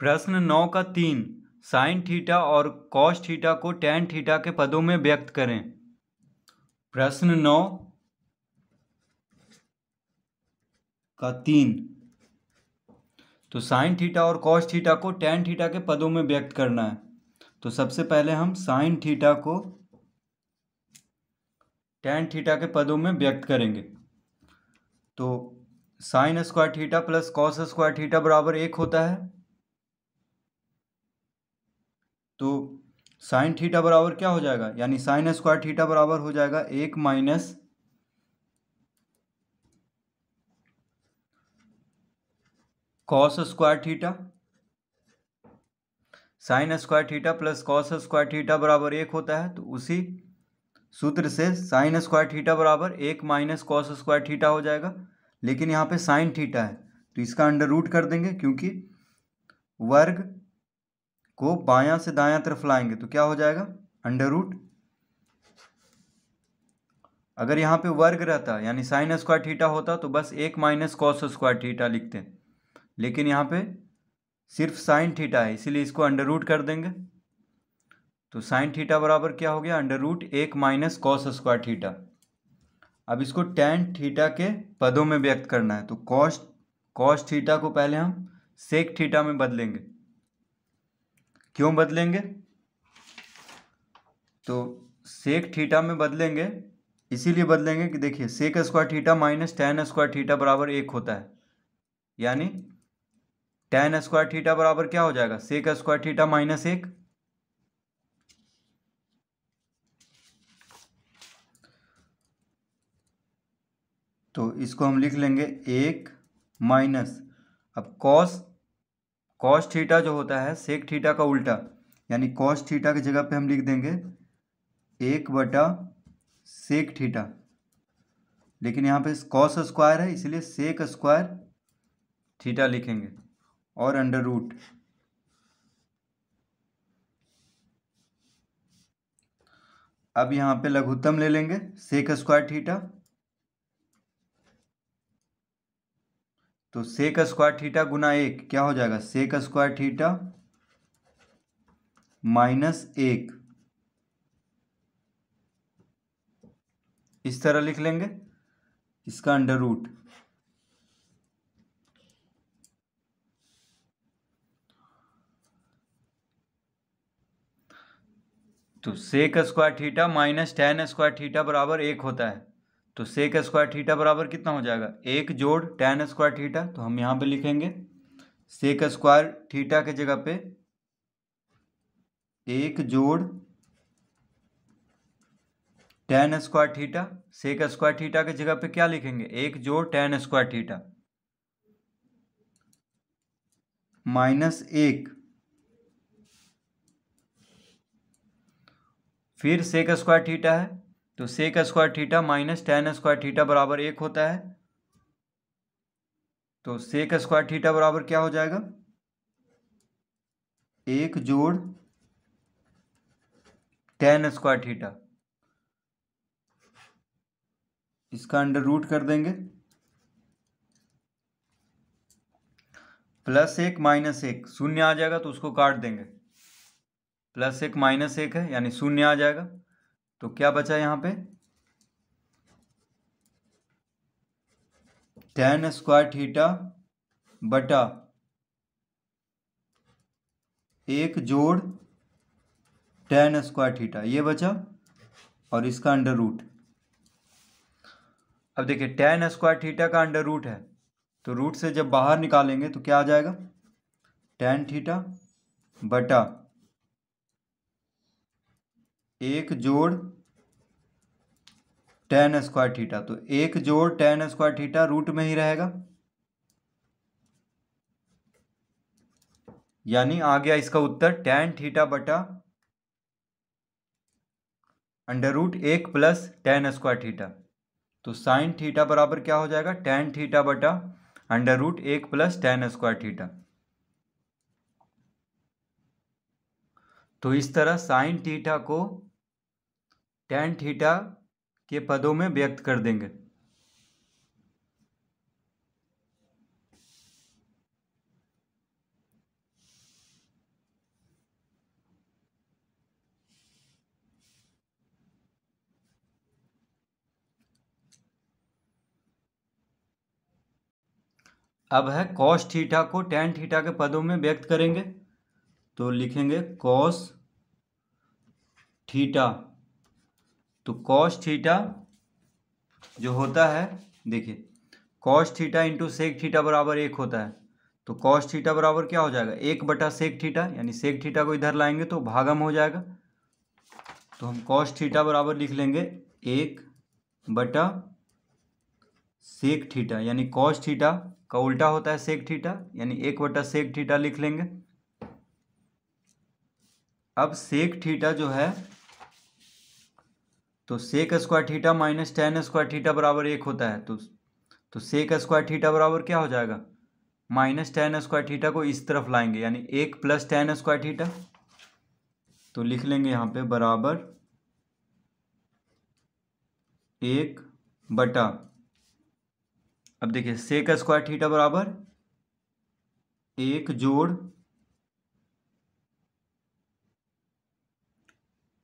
प्रश्न नौ का तीन साइन थीटा और कॉस थीटा को टेन थीटा के पदों में व्यक्त करें प्रश्न नौ का तीन तो साइन थीटा और कॉस थीटा को टेन थीटा के पदों में व्यक्त करना है तो सबसे पहले हम साइन थीटा को टेन थीटा के पदों में व्यक्त करेंगे तो sine square theta plus cos square theta बराबर एक होता है तो साइन थीटा बराबर क्या हो जाएगा यानी साइन स्क्वायर थीटा बराबर हो जाएगा एक minus cos square theta sine square theta plus cos square theta बराबर एक होता है तो उसी सूत्र से साइन स्क्वायर थीटा बराबर एक माइनस कॉस स्क्वायर थीटा हो जाएगा लेकिन यहाँ पे साइन थीटा है तो इसका अंडर रूट कर देंगे क्योंकि वर्ग को बायां से दायां तरफ लाएंगे तो क्या हो जाएगा अंडर रूट अगर यहां पे वर्ग रहता यानी साइन स्क्वायर थीटा होता तो बस एक माइनस कॉस स्क्वायर थीटा लिखते लेकिन यहां पे सिर्फ साइन थीटा है इसीलिए इसको अंडर रूट कर देंगे तो साइन थीटा बराबर क्या हो गया अंडर रूट एक माइनस कॉस स्क्वायर थीटा अब इसको टेन थीटा के पदों में व्यक्त करना है तो कॉस कॉस थीटा को पहले हम सेक थीटा में बदलेंगे क्यों बदलेंगे तो सेक थीटा में बदलेंगे इसीलिए बदलेंगे कि देखिए sec square theta minus tan square theta बराबर एक होता है यानी टेन स्क्वायर थीटा बराबर क्या हो जाएगा सेक स्क्वायर थीटा माइनस एक तो इसको हम लिख लेंगे एक माइनस अब कॉस कॉस थीटा जो होता है सेक थीटा का उल्टा यानी कॉस थीटा की जगह पे हम लिख देंगे एक बटा सेक थीटा लेकिन यहाँ पे कॉस स्क्वायर है इसलिए सेक स्क्वायर थीटा लिखेंगे और अंडर रूट अब यहाँ पे लघुत्तम ले लेंगे सेक स्क्वायर थीटा तो सेक स्क्वायर थीटा गुना एक क्या हो जाएगा सेक स्क्वायर थीटा माइनस एक इस तरह लिख लेंगे इसका अंडर रूट तो sec square theta minus tan square theta बराबर एक होता है तो सेक स्क्वायर थीटा बराबर कितना हो जाएगा एक जोड़ टेन स्क्वायर थीटा तो हम यहाँ पे लिखेंगे सेक स्क्वायर थीटा के जगह पे एक जोड़ tan square theta sec square theta के जगह पे क्या लिखेंगे एक जोड़ टेन स्क्वायर थीटा माइनस एक फिर सेक स्क्वायर थीटा है तो sec square theta minus tan square theta बराबर एक होता है तो सेक स्क्वायर थीटा बराबर क्या हो जाएगा एक जोड़ टेन स्क्वायर थीटा इसका अंडर रूट कर देंगे प्लस एक माइनस एक शून्य आ जाएगा तो उसको काट देंगे प्लस एक माइनस एक है यानी शून्य आ जाएगा तो क्या बचा यहां पे टेन स्क्वायर थीटा बटा एक जोड़ टेन स्क्वायर थीटा ये बचा और इसका अंडर रूट अब देखिए टेन स्क्वायर थीटा का अंडर रूट है तो रूट से जब बाहर निकालेंगे तो क्या आ जाएगा टेन थीटा बटा एक जोड़ टेन स्क्वायर थीटा तो एक जोड़ टेन स्क्वायर थीटा रूट में ही रहेगा यानी आ गया इसका उत्तर टेन थीटा बटा अंडर रूट एक प्लस टेन स्क्वायर थीटा तो साइन थीटा बराबर क्या हो जाएगा टेन थीटा बटा अंडर रूट एक प्लस टेन स्क्वायर थीटा तो इस तरह साइन थीटा को टेन थीटा के पदों में व्यक्त कर देंगे अब है कॉस थीटा को टेन थीटा के पदों में व्यक्त करेंगे तो लिखेंगे कॉस थीटा तो कॉस थीटा जो होता है देखिए cos theta into sec theta बराबर एक होता है तो कॉस थीटा बराबर क्या हो जाएगा एक बटा सेक थीटा यानी सेक थीटा को इधर लाएंगे तो भागम हो जाएगा तो हम कॉस थीटा बराबर लिख लेंगे एक बटा सेक थीटा यानी कॉस थीटा का उल्टा होता है सेक थीटा यानी एक बटा सेक थीटा लिख लेंगे अब सेक थीटा जो है तो sec square theta minus tan square theta बराबर एक होता है तो तो सेक स्क्वायर थीटा बराबर क्या हो जाएगा माइनस टेन स्क्वायर थीटा को इस तरफ लाएंगे यानी एक प्लस टेन स्क्वायर थीटा तो लिख लेंगे यहां पे बराबर एक बटा अब देखिए सेक स्क्वायर थीटा बराबर एक जोड़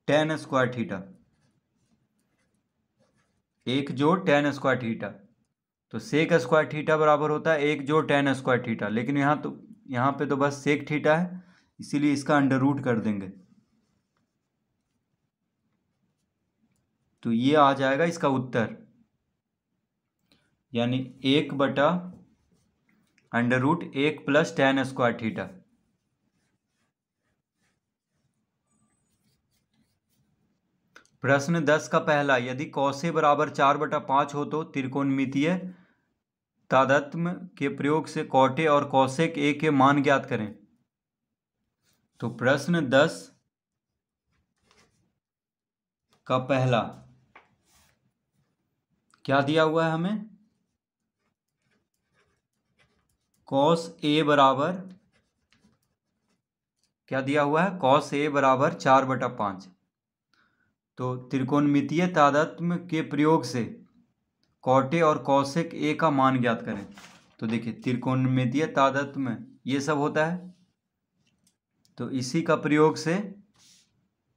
टेन स्क्वायर थीटा एक जो टेन स्क्वायर थीटा तो सेक स्क्वायर थीटा बराबर होता है एक जो टेन स्क्वायर थीटा लेकिन यहाँ तो यहाँ पे तो बस सेक थीटा है इसीलिए इसका अंडर रूट कर देंगे तो ये आ जाएगा इसका उत्तर यानी एक बटा अंडर रूट एक प्लस टेन स्क्वायर थीटा प्रश्न दस का पहला यदि कौशे बराबर चार बटा पाँच हो तो मितीय तादत्म के प्रयोग से कौटे और कौशे ए के मान ज्ञात करें तो प्रश्न दस का पहला क्या दिया हुआ है हमें कॉस ए बराबर क्या दिया हुआ है कॉस ए बराबर चार बटा पाँच तो त्रिकोणमितीय तादत्म के प्रयोग से कौटे और कौशिक ए का मान ज्ञात करें तो देखिए त्रिकोणमितीय तादत्म ये सब होता है तो इसी का प्रयोग से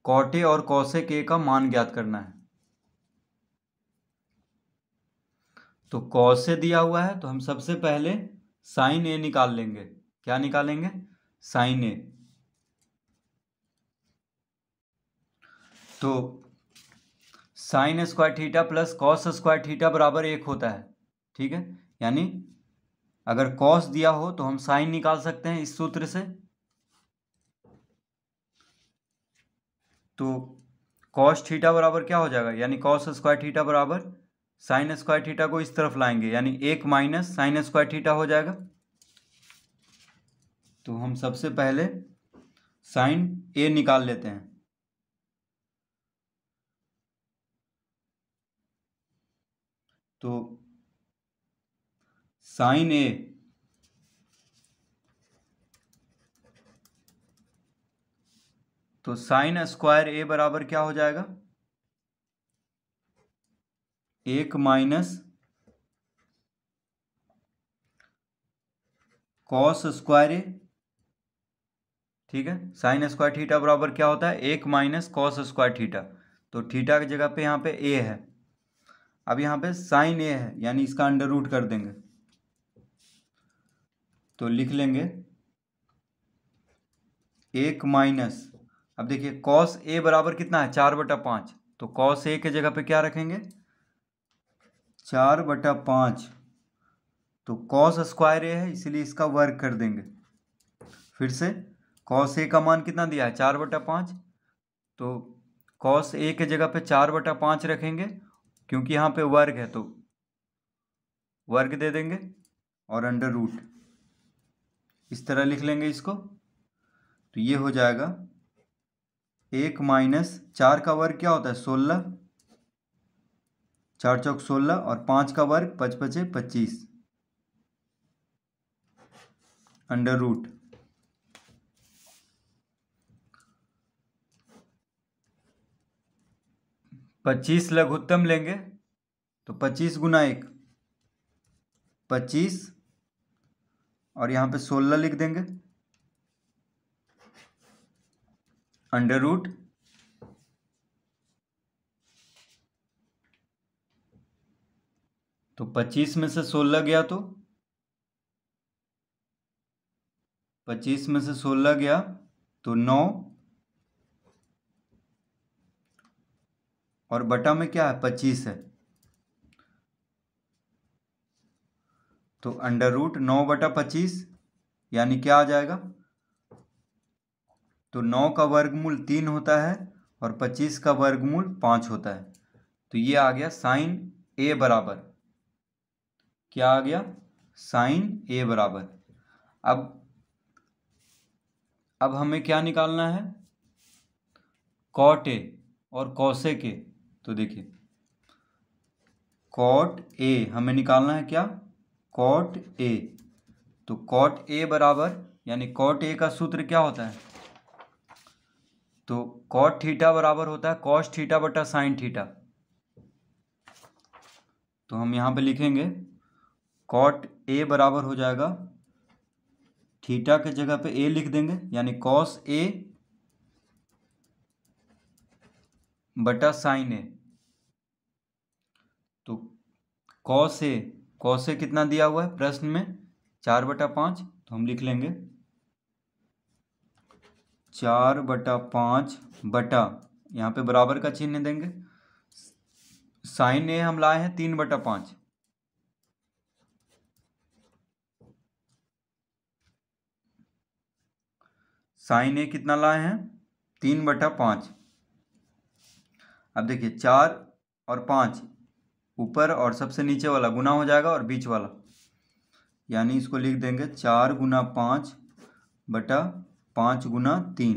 कौटे और कौशिक ए का मान ज्ञात करना है तो कौश दिया हुआ है तो हम सबसे पहले साइन ए निकाल लेंगे क्या निकालेंगे साइन ए तो sine square theta plus cos square theta बराबर एक होता है ठीक है यानी अगर कॉस दिया हो तो हम साइन निकाल सकते हैं इस सूत्र से तो कॉस थीटा बराबर क्या हो जाएगा यानी कॉस स्क्वायर थीटा बराबर साइन स्क्वायर थीटा को इस तरफ लाएंगे यानी एक माइनस साइन स्क्वायर थीटा हो जाएगा तो हम सबसे पहले साइन ए निकाल लेते हैं तो साइन ए तो साइन स्क्वायर ए बराबर क्या हो जाएगा एक माइनस कॉस स्क्वायर ए ठीक है साइन स्क्वायर थीटा बराबर क्या होता है एक माइनस कॉस स्क्वायर थीटा तो थीटा की जगह पे यहां पे ए है अब यहाँ पे साइन ए है यानी इसका अंडर रूट कर देंगे तो लिख लेंगे एक माइनस अब देखिए कॉस ए बराबर कितना है चार बटा पांच तो कॉस ए के जगह पे क्या रखेंगे चार बटा पांच तो कॉस स्क्वायर ए है इसलिए इसका वर्क कर देंगे फिर से कॉस ए का मान कितना दिया है चार बटा पांच तो कॉस ए के जगह पे चार बटा पांच रखेंगे क्योंकि यहाँ पे वर्ग है तो वर्ग दे देंगे और अंडर रूट इस तरह लिख लेंगे इसको तो ये हो जाएगा एक माइनस चार का वर्ग क्या होता है सोलह चार चौक सोलह और पांच का वर्ग पच पचे पच्चीस अंडर रूट पच्चीस लघुत्तम लेंगे तो पच्चीस गुना एक पच्चीस और यहाँ पे सोलह लिख देंगे अंडर रूट तो पच्चीस में से सोलह गया तो पच्चीस में से सोलह गया तो नौ और बटा में क्या है पच्चीस है तो अंडर रूट नौ बटा पच्चीस यानी क्या आ जाएगा तो नौ का वर्गमूल तीन होता है और पच्चीस का वर्गमूल पांच होता है तो ये आ गया साइन ए बराबर क्या आ गया साइन ए बराबर अब अब हमें क्या निकालना है कॉट ए और कौशे के तो देखिए कॉट ए हमें निकालना है क्या कॉट ए तो कॉट ए बराबर यानी कॉट ए का सूत्र क्या होता है तो कॉट थीटा बराबर होता है कॉस थीटा बटा साइन थीटा तो हम यहां पे लिखेंगे कॉट ए बराबर हो जाएगा थीटा के जगह पे ए लिख देंगे यानी कॉस ए बटा साइन ए कौश ए कौश ए कितना दिया हुआ है प्रश्न में चार बटा पाँच तो हम लिख लेंगे चार बटा पाँच बटा यहाँ पे बराबर का चिन्ह देंगे साइन ए हम लाए हैं तीन बटा पाँच साइन ए कितना लाए हैं तीन बटा पाँच अब देखिए चार और पाँच ऊपर और सबसे नीचे वाला गुना हो जाएगा और बीच वाला यानी इसको लिख देंगे चार गुना पाँच बटा पाँच गुना तीन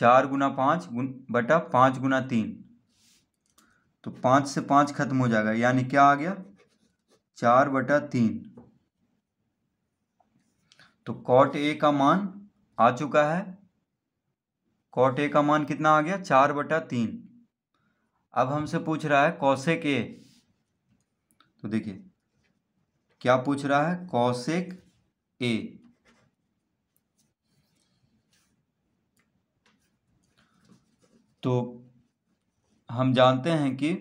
चार गुना पाँच गुन बटा पाँच गुना तीन तो पाँच से पाँच खत्म हो जाएगा यानी क्या आ गया चार बटा तीन तो कॉट ए का मान आ चुका है कॉट ए का मान कितना आ गया चार बटा तीन अब हमसे पूछ रहा है कौशिक ए तो देखिए क्या पूछ रहा है कौशिक ए तो हम जानते हैं कि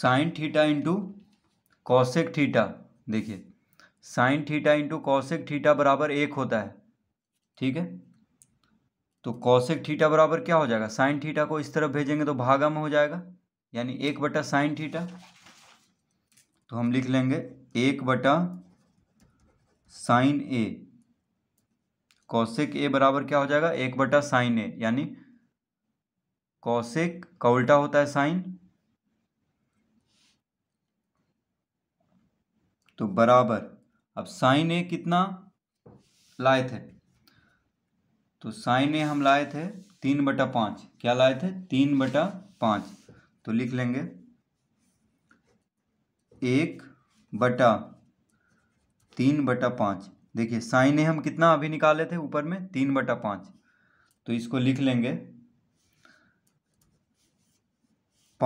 sine theta into cosec theta देखिए sine theta into cosec theta बराबर एक होता है ठीक है तो कौशिक थीटा बराबर क्या हो जाएगा साइन थीटा को इस तरफ भेजेंगे तो भागा में हो जाएगा यानी एक बटा साइन थीटा तो हम लिख लेंगे एक बटा साइन ए कौशिक ए बराबर क्या हो जाएगा एक बटा साइन ए यानी कौशिक का उल्टा होता है साइन तो बराबर अब साइन ए कितना लाए थे तो साइन ए हम लाए थे तीन बटा पाँच क्या लाए थे तीन बटा पाँच तो लिख लेंगे एक बटा तीन बटा पाँच देखिए साइन ए हम कितना अभी निकाले थे ऊपर में तीन बटा पाँच तो इसको लिख लेंगे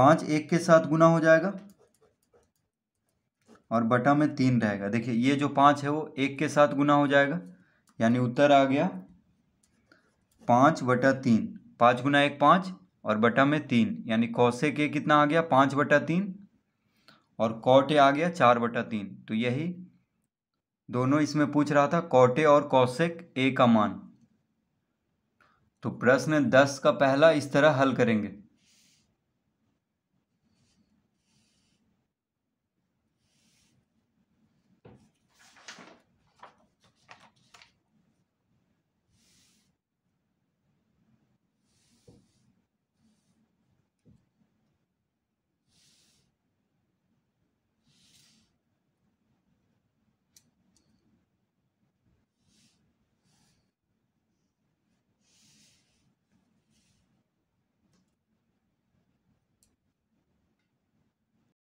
पाँच एक के साथ गुना हो जाएगा और बटा में तीन रहेगा देखिए ये जो पाँच है वो एक के साथ गुना हो जाएगा यानी उत्तर आ गया पाँच बटा तीन पाँच गुना एक पाँच और बटा में तीन यानी कौसे के कितना आ गया पाँच बटा तीन और कौटे आ गया चार बटा तीन तो यही दोनों इसमें पूछ रहा था कौटे और कौशिक ए का मान तो प्रश्न दस का पहला इस तरह हल करेंगे